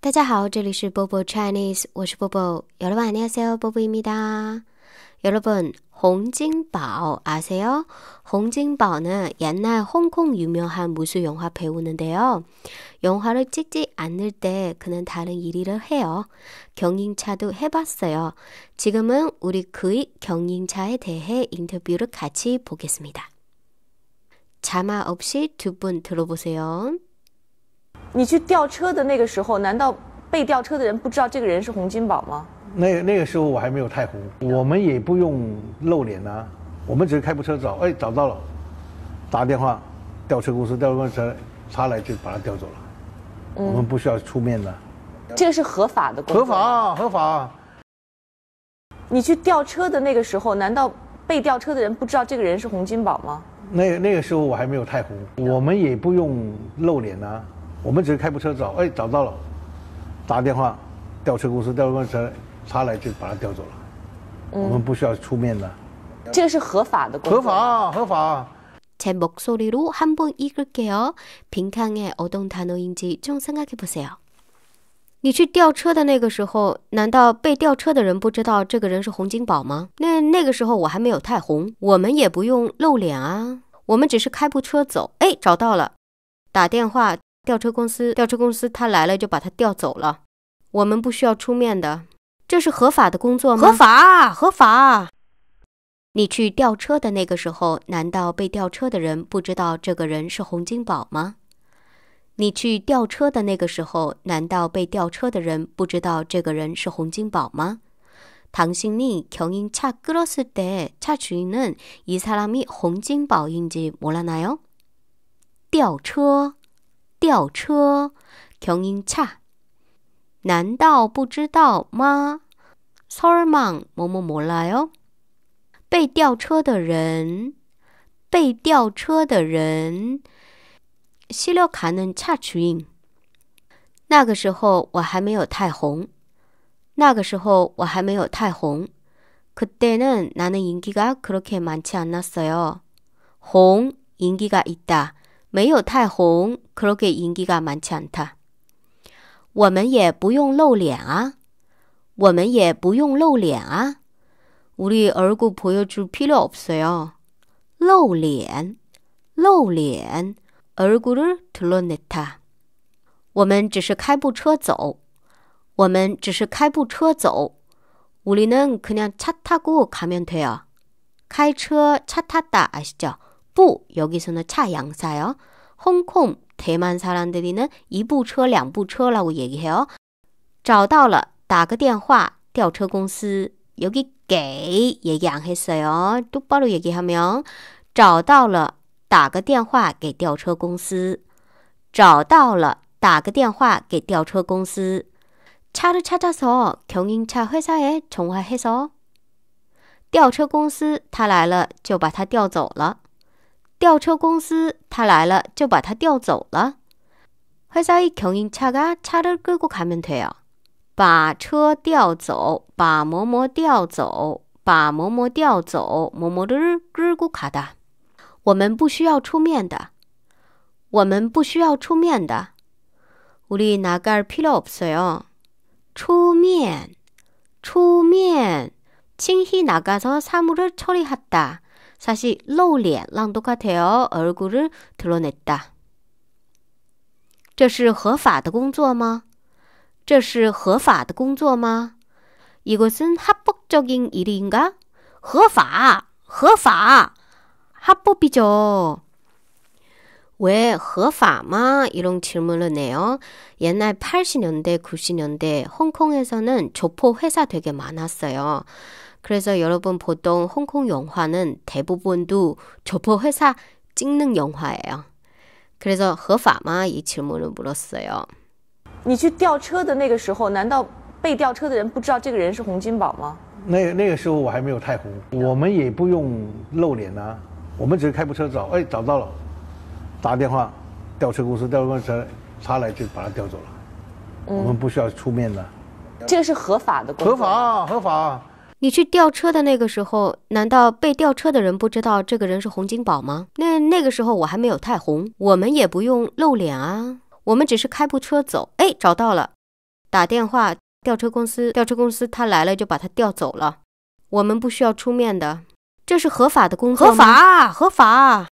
大家好，这里是 b o Chinese，我是 b o 여러분안녕하세요 b o 입니다여러분 홍진宝 아세요? 홍진宝는 옛날 홍콩 유명한 무술 영화 배우는데요. 영화를 찍지 않을 때 그는 다른 일을 해요. 경인차도 해봤어요. 지금은 우리 그의 경인차에 대해 인터뷰를 같이 보겠습니다. 자막 없이 두 분 들어보세요. 你去吊车的那个时候，难道被吊车的人不知道这个人是洪金宝吗？那那个时候我还没有太红，我们也不用露脸呐，我们只是开部车找，哎，找到了，打电话，吊车公司吊公司他来就把他吊走了，我们不需要出面的，这个是合法的，合法合法。你去吊车的那个时候，难道被吊车的人不知道这个人是洪金宝吗？那那个时候我还没有太红，我们也不用露脸呐。我们只是开部车走，哎，找到了，打电话，吊车公司调个车，他来就把他吊走了，我们不需要出面的。这个是合法的合法，合法。你去吊车的那个时候，难道被吊车的人不知道这个人是洪金宝吗？那那个时候我还没有太红，我们也不用露脸啊，我们只是开部车走，哎，找到了，打电话。吊车公司，吊车公司，他来了就把他调走了，我们不需要出面的，这是合法的工作吗？合法，合法。你去吊车的那个时候，难道被吊车的人不知道这个人是洪金宝吗？你去吊车的那个时候，难道被吊车的人不知道这个人是洪金宝吗？唐心丽，听音恰格罗斯得恰去呢，이사람이홍금宝인지몰랐나 요？ 吊车。 吊车、경인 차。 难道不知道吗？ 설망 뭐뭐 몰라요? 被吊车的人,被吊车的人 실려가는 차 주인. 那个时候我还没有太红.那个时候我还没有太红. 그때는 나는 인기가 그렇게 많지 않았어요. 홍 인기가 있다. 没有太红，可是给印第嘎蛮抢它。我们也不用露脸啊，我们也不用露脸啊。우리얼굴보여줄필요없어요露脸，露脸，얼굴을드러내 다。 我们只是开部车走，我们只是开部车走。우리는그냥차타고가면돼요开车，차타다아시 죠？ 부 여기서는 차 양사요. 홍콩 대만 사람들이는 이부车 两部车라고 얘기해요. 找到了打个电话吊车公司 여기 게 얘기 안 했어요. 똑바로 얘기하면 找到了打个电话给吊车公司找到了打个电话给吊车公司 차를 찾아서 경인차 회사에 전화해서 吊车公司他来了就把他调走了吊车公司，他来了就把他吊走了。회사이경영차가차들그거카면되요把车吊走，把某某吊走，把某某吊走，某某들그거卡 다。 我们不需要出面的，我们不需要出面的。우리나가필요없어요出面，出面，칭희나가서사물을처리했다 사실 露脸랑 똑같아요. 얼굴을 드러냈다. 这是合法的工作吗?这是合法的工作吗? 이것은 합법적인 일인가? 合法,合法, 합법이죠. 왜 허파마 이런 질문을 내요. 옛날 80년대, 90년대 홍콩에서는 조포 회사 되게 많았어요. 그래서여러분보통홍콩영화는대부분도조폭회사찍는영화예요그래서合法嘛，이질문불렀어요你去吊车的那个时候，难道被吊车的人不知道这个人是洪金宝吗？那那个时候我还没有太红，我们也不用露脸呐，我们只是开部车找，哎，找到了，打电话，吊车公司吊辆车，他来就把他吊走了，我们不需要出面的。这个是合法的。合法，合法。你去吊车的那个时候，难道被吊车的人不知道这个人是洪金宝吗？那那个时候我还没有太红，我们也不用露脸啊，我们只是开部车走。哎，找到了，打电话吊车公司，吊车公司他来了就把他吊走了，我们不需要出面的，这是合法的工合法合法。